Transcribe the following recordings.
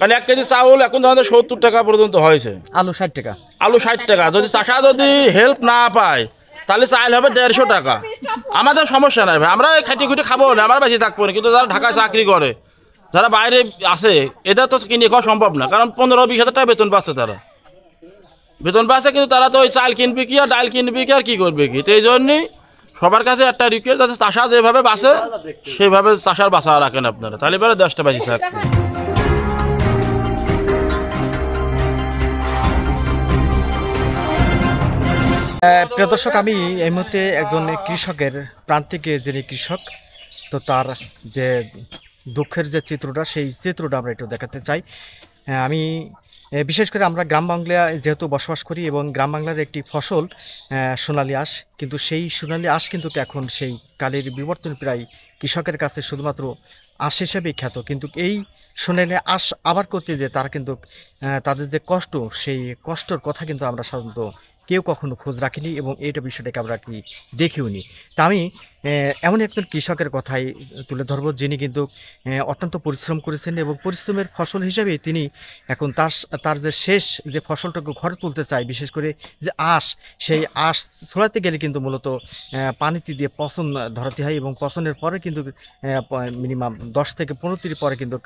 কারণ এক কেজি চাউল এখন ধরেন সত্তর টাকা পর্যন্ত হয়েছে আলু ষাট টাকা আলু ষাট টাকা যদি চাষা যদি হেল্প না পায় তাহলে চাইল হবে দেড়শো টাকা আমাদের সমস্যা নাই ভাই আমরা খাটি খুঁটি খাবো না আমরা বেশি থাকবো না কিন্তু যারা ঢাকায় চাকরি করে যারা বাইরে এটা তো কিনে খাওয়া সম্ভব না কারণ পনেরো বিশ হাজার টাকা বেতন পাচ্ছে তারা বেতন পাচ্ছে কিন্তু তারা তো ওই চাল কিনবে কি আর ডাল কিনবে কি আর কি করবে কি তো এই জন্যই সবার কাছে একটা রিকোয়েস্ট আছে চাষা যেভাবে বাঁচে সেভাবে চাষার বাসা রাখেন আপনারা তাহলে এবারে দশটা বাজি থাকবে প্রিয় দর্শক আমি এই মুহূর্তে একজন কৃষকের প্রান্তিকে যিনি কৃষক তো তার যে দুঃখের যে চিত্রটা সেই চিত্রটা আমরা একটু দেখাতে চাই আমি বিশেষ করে আমরা গ্রাম বাংলা যেহেতু বসবাস করি এবং গ্রাম বাংলার একটি ফসল সোনালি আঁশ কিন্তু সেই সোনালি আঁশ কিন্তু এখন সেই কালের বিবর্তন প্রায় কৃষকের কাছে শুধুমাত্র আঁশ হিসেবেই খ্যাত কিন্তু এই সোনালি আঁশ আবার করতে যে তারা কিন্তু তাদের যে কষ্ট সেই কষ্টর কথা কিন্তু আমরা সাধারণত কেউ কখনো খোঁজ রাখিনি এবং এটা বিষয়টাকে আমরা কি দেখিও নি তা আমি এমন একজন কৃষকের কথাই তুলে ধরব যিনি কিন্তু অত্যন্ত পরিশ্রম করেছেন এবং পরিশ্রমের ফসল হিসেবে তিনি এখন তার তার যে শেষ যে ফসলটাকে ঘরে তুলতে চায় বিশেষ করে যে আশ সেই আশ ছড়াতে গেলে কিন্তু মূলত পানিতে দিয়ে পশন ধরাতে হয় এবং পশনের পরে কিন্তু মিনিমাম দশ থেকে পনেরোটির পরে কিন্তু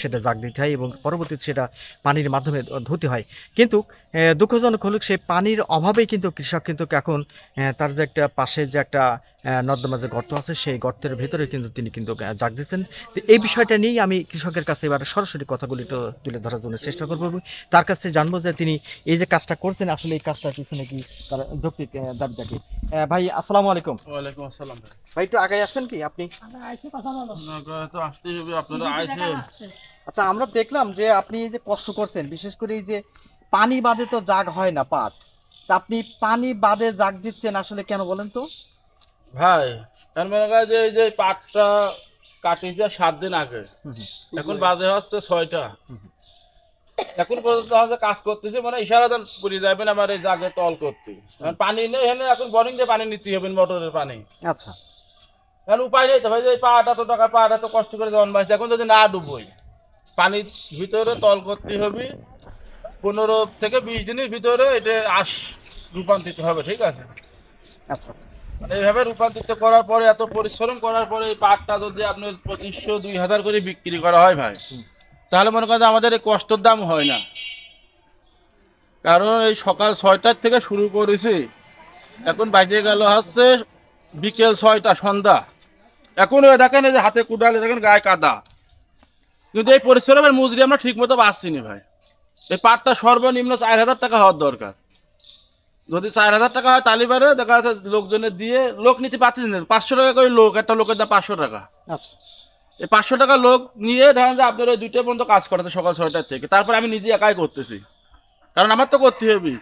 সেটা জাগ দিতে হয় এবং পরবর্তীতে সেটা পানির মাধ্যমে ধুতে হয় কিন্তু দুঃখজনক হলো সেই পানির অভাবেই কিন্তু কৃষক কিন্তু এখন তার যে একটা পাশে যে একটা নদ মাঝে মাঝে গর্ত আছে সেই গর্তের ভেতরে কিন্তু তিনি কিন্তু জাগ দিচ্ছেন এই বিষয়টা নিয়েই আমি কৃষকের কাছে এবার সরাসরি কথাগুলি তো তুলে ধরার জন্য চেষ্টা করবো তার কাছে জানবো যে তিনি এই যে কাজটা করছেন আসলে এই কাজটা পিছনে কি তার যৌক্তিক দাবি থাকে ভাই আসসালামু আলাইকুম ওয়ালাইকুম আসসালাম ভাই একটু আগে আসবেন কি আপনি আচ্ছা আমরা দেখলাম যে আপনি এই যে কষ্ট করছেন বিশেষ করে এই যে পানি বাদে তো জাগ হয় না পাট আপনি পানি বাদে জাগ দিচ্ছেন আসলে কেন বলেন তো ভাই তার মনে করে যে এই যে পাটটা কাটিয়েছে সাত দিন আগে এখন বাজে হচ্ছে ছয়টা এখন পর্যন্ত হচ্ছে কাজ করতেছে মানে ইশারা দল পুরি যাবেন আমার এই জাগে তল করতে পানি নেই এখানে এখন বোরিং দিয়ে পানি নিতে হবে মোটরের পানি আচ্ছা কারণ উপায় নেই তো ভাই এই পা তো টাকা পা তো কষ্ট করে জন্মাইছে এখন যদি না ডুবোই পানির ভিতরে তল করতে হবে পনেরো থেকে বিশ দিনের ভিতরে এটা আশ রূপান্তরিত হবে ঠিক আছে আচ্ছা আচ্ছা মানে রূপান্তরিত করার পরে এত পরিশ্রম করার পরে পাটটা যদি আপনার পঁচিশশো দুই হাজার করে বিক্রি করা হয় ভাই তাহলে মনে করেন আমাদের এই কষ্টর দাম হয় না কারণ এই সকাল ছয়টার থেকে শুরু করেছি এখন বাজে গেল হচ্ছে বিকেল ছয়টা সন্ধ্যা এখন দেখেন এই যে হাতে কুড়ালে দেখেন গায়ে কাদা কিন্তু এই পরিশ্রমের মজুরি আমরা ঠিক মতো বাঁচছি না ভাই এই পাটটা সর্বনিম্ন চার হাজার টাকা হওয়ার দরকার যদি চার হাজার টাকা হয় তাহলে পারে দেখা যাচ্ছে লোকজনের দিয়ে লোক নিতে পারতেছি না পাঁচশো টাকা করে লোক একটা লোকের দাম পাঁচশো টাকা আচ্ছা এই পাঁচশো টাকা লোক নিয়ে ধরেন যে আপনার ওই দুইটা পর্যন্ত কাজ করাতে সকাল ছয়টার থেকে তারপর আমি নিজে একাই করতেছি কারণ আমার তো করতে হবে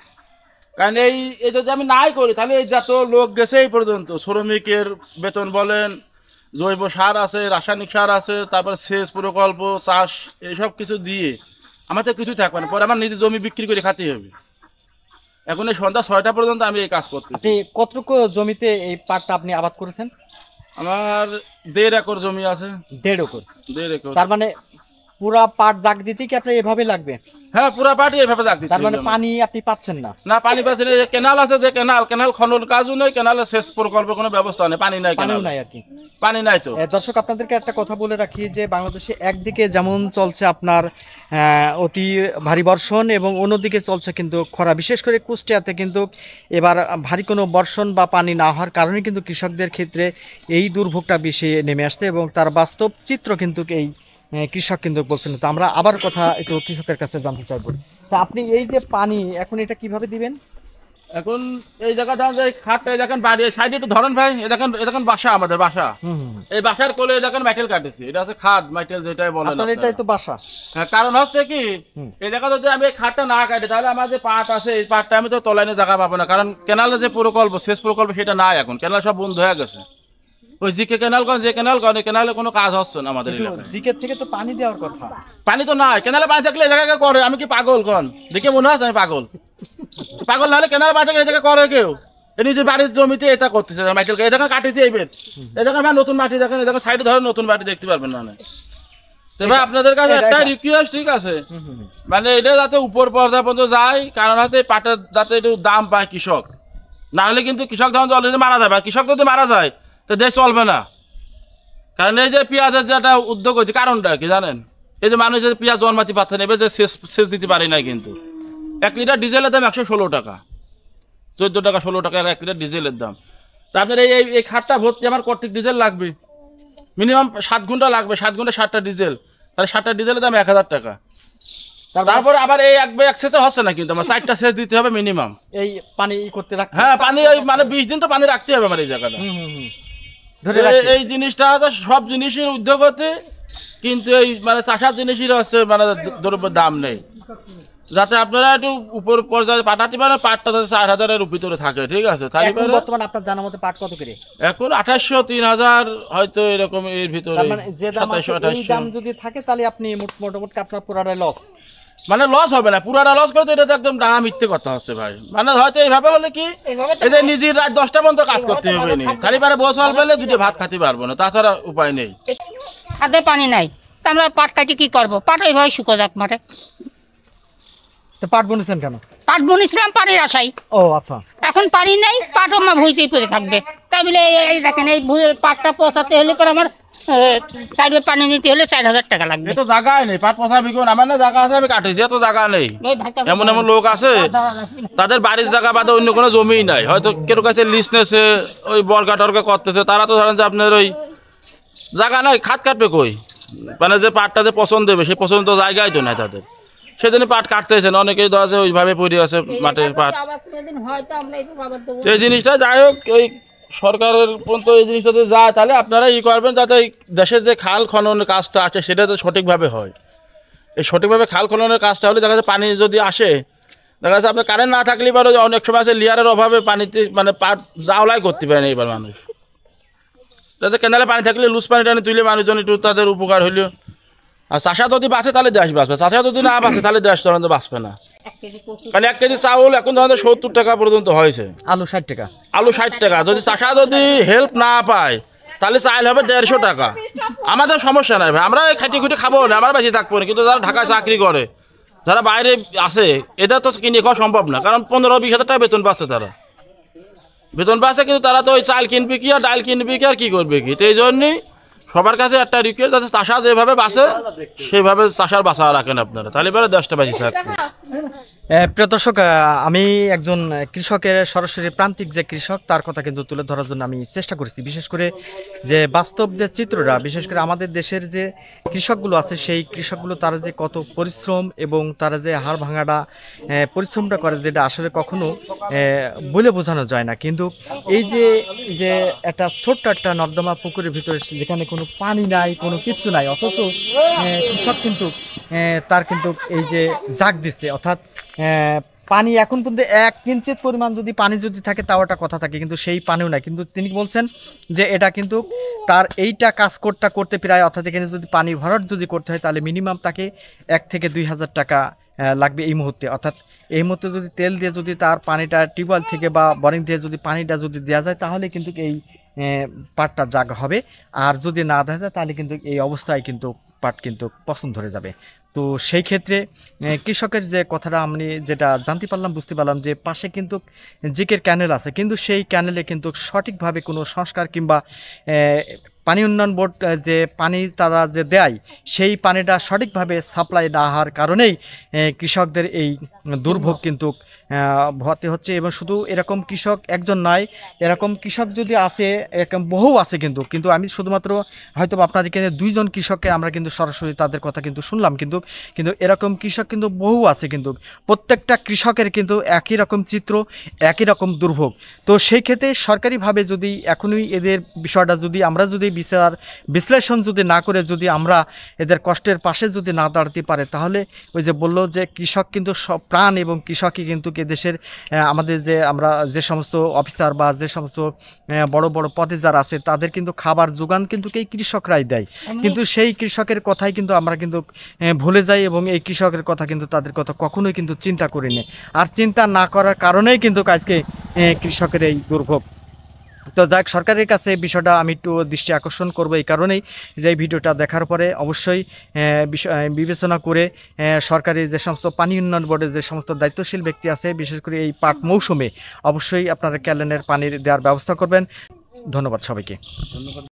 কারণ এই এই যদি আমি নাই করি তাহলে এই যত লোক গেছে এই পর্যন্ত শ্রমিকের বেতন বলেন জৈব সার আছে রাসায়নিক সার আছে তারপর সেচ প্রকল্প চাষ এইসব কিছু দিয়ে আমার তো কিছুই থাকবে না পরে আমার নিজে জমি বিক্রি করে খাতে হবে এখন এই সন্ধ্যা ছয়টা পর্যন্ত আমি এই কাজ করছি আপনি কতটুকু জমিতে এই পাটটা আপনি আবাদ করেছেন আমার দেড় একর জমি আছে দেড় একর দেড় একর তার মানে পুরা পাট দিতে কি এভাবে লাগবে হ্যাঁ পুরা এভাবে দিতে তার মানে পানি আপনি পাচ্ছেন না না পানি পাচ্ছেন না কেনাল আছে যে কেনাল কেনাল খনন কাজও নেই কেনালে সেচ কোনো ব্যবস্থা নেই পানি নাই কেনাল নাই আর কি পানি নাই তো দর্শক আপনাদেরকে একটা কথা বলে রাখি যে বাংলাদেশে একদিকে যেমন চলছে আপনার অতি ভারী বর্ষণ এবং অন্যদিকে চলছে কিন্তু খরা বিশেষ করে কুষ্টিয়াতে কিন্তু এবার ভারী কোনো বর্ষণ বা পানি না হওয়ার কারণে কিন্তু কৃষকদের ক্ষেত্রে এই দুর্ভোগটা বেশি নেমে আসছে এবং তার বাস্তব চিত্র কিন্তু এই হ্যাঁ, কৃষক কেন্দ্র বলছেন তো আমরা আবার কথা একটু কৃষকের কাছে জানতে চাইব তা আপনি এই যে পানি এখন এটা কিভাবে দিবেন এখন এই জায়গাটা খাটটা দেখেন বাড়ি সাইডে ভাই এ দেখেন এ দেখেন বাসা আমাদের বাসা এই বাসার কোলে দেখেন মেটেল কাটেছি এটা হচ্ছে খাট মাইটেল যেটাই বলেন আপনার এটাই তো বাসা হ্যাঁ, কারণ হচ্ছে কি এই জায়গা যদি আমি খাটটা না কাটি তাহলে আমার যে পাট আছে এই পাটটা আমি তো তলাইনে জায়গা পাবো না কারণ কেনালে যে প্রকল্প শেষ প্রকল্প সেটা নাই এখন কেনাল সব বন্ধ হয়ে গেছে ওই জিকে কেনালগঞ্জ যে কেনালগঞ্জ ওই কেনালে কোনো কাজ হচ্ছে না আমাদের এলাকায় থেকে তো পানি দেওয়ার কথা পানি তো নাই কেনালে পানি থাকলে এই জায়গায় করে আমি কি পাগল কন দেখে মনে হয় আমি পাগল পাগল নাহলে কেনালে পানি থাকলে এই জায়গায় করে কেউ নিজের বাড়ির জমিতে এটা করতেছে মাইকেলকে এই দেখেন কাটিছে এই বেদ এই নতুন মাটি দেখেন এই দেখেন সাইডে ধরেন নতুন মাটি দেখতে পারবেন মানে তবে আপনাদের কাছে একটা রিকোয়েস্ট ঠিক আছে মানে এটা যাতে উপর পর্যা পর্যন্ত যায় কারণ হচ্ছে পাটের যাতে একটু দাম পায় কৃষক না হলে কিন্তু কৃষক ধরেন অলরেডি মারা যাবে আর কৃষক যদি মারা যায় তো দেশ চলবে না কারণ এই যে পেঁয়াজের যেটা উদ্যোগ হয়েছে কারণটা কি জানেন এই যে মানুষ যে পেঁয়াজ জন্মাতি পাচ্ছে নেবে যে শেষ শেষ দিতে পারি না কিন্তু এক লিটার ডিজেলের দাম একশো ষোলো টাকা চোদ্দ টাকা ষোলো টাকা এক লিটার ডিজেলের দাম তারপরে এই এই খাটটা ভর্তি আমার কর্তৃক ডিজেল লাগবে মিনিমাম সাত ঘন্টা লাগবে সাত ঘন্টা ষাটটা ডিজেল তাহলে ষাটটা ডিজেলের দাম এক হাজার টাকা তারপরে আবার এই এক এক শেষে হচ্ছে না কিন্তু আমার চারটা শেষ দিতে হবে মিনিমাম এই পানি করতে রাখতে হ্যাঁ পানি ওই মানে বিশ দিন তো পানি রাখতে হবে আমার এই জায়গাটা এই জিনিসটা সব জিনিসের উদ্যোগতে কিন্তু এই মানে চাষার জিনিসের মানে দাম নেই যাতে আপনারা একটু উপর পর্যায়ে পাঠাতে পারেন পাটটা যাতে চার হাজারের ভিতরে থাকে ঠিক আছে বর্তমানে আপনার জানার মতো পাট কত করে এখন আঠাশশো তিন হাজার হয়তো এরকম এর ভিতরে মানে দাম যদি থাকে তাহলে আপনি মোটামুটি আপনার পুরোটাই লস মানে লস হবে না পুরোটা লস করে তো এটা তো একদম ডাঙা মিথ্যে কথা হচ্ছে ভাই মানে হয়তো এইভাবে হলে কি এটা নিজের রাত দশটা পর্যন্ত কাজ করতে হবে নি খালি পারে বস হল পেলে দুটো ভাত খাতে পারবো না তাছাড়া উপায় নেই খাদে পানি নাই আমরা পাট কাটি কি করব পাট এইভাবে শুকো যাক মাঠে তো পাট বুনেছেন কেন পাট বুনেছিলাম পানির আশাই ও আচ্ছা এখন পানি নাই পাট আমার ভুঁইতেই পড়ে থাকবে তাই বলে এই দেখেন এই পাটটা পচাতে হলে পর আমার মানে তারা তো ধরেন যে আপনার ওই জায়গা নাই খাত কাটবে কই মানে যে পাটটা যে পছন্দ দেবে সে পছন্দ জায়গায় তো নাই তাদের সেদিনে পাট কাটতেছেন অনেকেই ধরা ওইভাবে পড়ে আছে মাঠে পাট এই জিনিসটা যাই হোক ওই সরকারের পর্যন্ত এই জিনিসটাতে যায় তাহলে আপনারা ই করবেন যাতে দেশের যে খাল খননের কাজটা আছে সেটা তো সঠিকভাবে হয় এই সঠিকভাবে খাল খননের কাজটা হলে দেখা যাচ্ছে পানি যদি আসে দেখা যাচ্ছে আপনার কারেন্ট না থাকলে পারো অনেক সময় আছে লেয়ারের অভাবে পানিতে মানে পা জাওলাই করতে পারে না এবার মানুষ যাতে কেনালে পানি থাকলে লুজ পানি টানি তুলে মানুষজন একটু তাদের উপকার হলেও আর চাষা যদি বাঁচে তাহলে দেশ বাঁচবে চাষা যদি না বাঁচে তাহলে দেশ তখন বাঁচবে না মানে এক কেজি চাউল এখন ধরেন সত্তর টাকা পর্যন্ত হয়েছে আলু ষাট টাকা আলু ষাট টাকা যদি চাষা যদি হেল্প না পায় তাহলে চাইল হবে দেড়শো টাকা আমাদের সমস্যা নাই ভাই আমরা খাটি খুঁটি খাবো না আমরা বেশি থাকবো না কিন্তু যারা ঢাকায় চাকরি করে যারা বাইরে আছে এটা তো কিনে খাওয়া সম্ভব না কারণ পনেরো বিশ হাজার টাকা বেতন পাচ্ছে তারা বেতন পাচ্ছে কিন্তু তারা তো ওই চাল কিনবে কি আর ডাল কিনবে কি আর কি করবে কি তো এই জন্যই সবার কাছে একটা রিকোয়েস্ট আছে চাষা যেভাবে বাঁচে সেভাবে চাষার বাঁচা রাখেন আপনারা তাহলে পরে দশটা বাজি থাকবে প্রিয় দর্শক আমি একজন কৃষকের সরাসরি প্রান্তিক যে কৃষক তার কথা কিন্তু তুলে ধরার জন্য আমি চেষ্টা করেছি বিশেষ করে যে বাস্তব যে চিত্রটা বিশেষ করে আমাদের দেশের যে কৃষকগুলো আছে সেই কৃষকগুলো তারা যে কত পরিশ্রম এবং তারা যে হাড় ভাঙাটা পরিশ্রমটা করে যেটা আসলে কখনো বলে বোঝানো যায় না কিন্তু এই যে যে একটা ছোট্ট একটা নর্দমা পুকুরের ভিতরে যেখানে কোনো পানি নাই কোনো কিচ্ছু নাই অথচ কৃষক কিন্তু হ্যাঁ, তার কিন্তু এই যে জাগ দিছে অর্থাৎ হ্যাঁ, পানি এখন পর্যন্ত এক কিঞ্চিত পরিমাণ যদি পানি যদি থাকে তাও একটা কথা থাকে কিন্তু সেই পানিও নাই কিন্তু তিনি বলছেন যে এটা কিন্তু তার এইটা কাজকোটটা করতে প্রায় অর্থাৎ এখানে যদি পানি ভরাট যদি করতে হয় তাহলে মিনিমাম তাকে এক থেকে দুই হাজার টাকা লাগবে এই মুহূর্তে অর্থাৎ এই মুহূর্তে যদি তেল দিয়ে যদি তার পানিটা টিউবওয়েল থেকে বা বরিং দিয়ে যদি পানিটা যদি দেওয়া যায় তাহলে কিন্তু এই পাটটা জাগ হবে আর যদি না দেওয়া যায় তাহলে কিন্তু এই অবস্থায় কিন্তু পাট কিন্তু পছন্দ ধরে যাবে তো সেই ক্ষেত্রে কৃষকের যে কথাটা আমি যেটা জানতে পারলাম বুঝতে পারলাম যে পাশে কিন্তু জিকের ক্যানেল আছে কিন্তু সেই ক্যানেলে কিন্তু সঠিকভাবে কোনো সংস্কার কিংবা পানি উন্নয়ন বোর্ড যে পানি তারা যে দেয় সেই পানিটা সঠিকভাবে সাপ্লাই না হওয়ার কারণেই কৃষকদের এই দুর্ভোগ কিন্তু হতে হচ্ছে এবং শুধু এরকম কৃষক একজন নাই এরকম কৃষক যদি আসে এরকম বহু আছে কিন্তু কিন্তু আমি শুধুমাত্র হয়তো আপনার এখানে দুইজন কৃষককে আমরা কিন্তু সরাসরি তাদের কথা কিন্তু শুনলাম কিন্তু কিন্তু এরকম কৃষক কিন্তু বহু আছে কিন্তু প্রত্যেকটা কৃষকের কিন্তু একই রকম চিত্র একই রকম দুর্ভোগ তো সেই ক্ষেত্রে সরকারিভাবে যদি এখনই এদের বিষয়টা যদি আমরা যদি বিচার বিশ্লেষণ যদি না করে যদি আমরা এদের কষ্টের পাশে যদি না দাঁড়াতে পারে তাহলে ওই যে বললো যে কৃষক কিন্তু সব প্রাণ এবং কৃষকই কিন্তু এমনকি দেশের আমাদের যে আমরা যে সমস্ত অফিসার বা যে সমস্ত বড় বড় পদে যারা আছে তাদের কিন্তু খাবার যোগান কিন্তু এই কৃষকরাই দেয় কিন্তু সেই কৃষকের কথাই কিন্তু আমরা কিন্তু ভুলে যাই এবং এই কৃষকের কথা কিন্তু তাদের কথা কখনোই কিন্তু চিন্তা করিনি আর চিন্তা না করার কারণেই কিন্তু আজকে কৃষকের এই দুর্ভোগ তো যাক সরকারের কাছে বিষয়টা আমি একটু দৃষ্টি আকর্ষণ করব এই কারণেই যে এই ভিডিওটা দেখার পরে অবশ্যই বিবেচনা করে সরকারি যে সমস্ত পানি উন্নয়ন বোর্ডের যে সমস্ত দায়িত্বশীল ব্যক্তি আছে বিশেষ করে এই পাট মৌসুমে অবশ্যই আপনারা ক্যালেনের পানির দেওয়ার ব্যবস্থা করবেন ধন্যবাদ সবাইকে ধন্যবাদ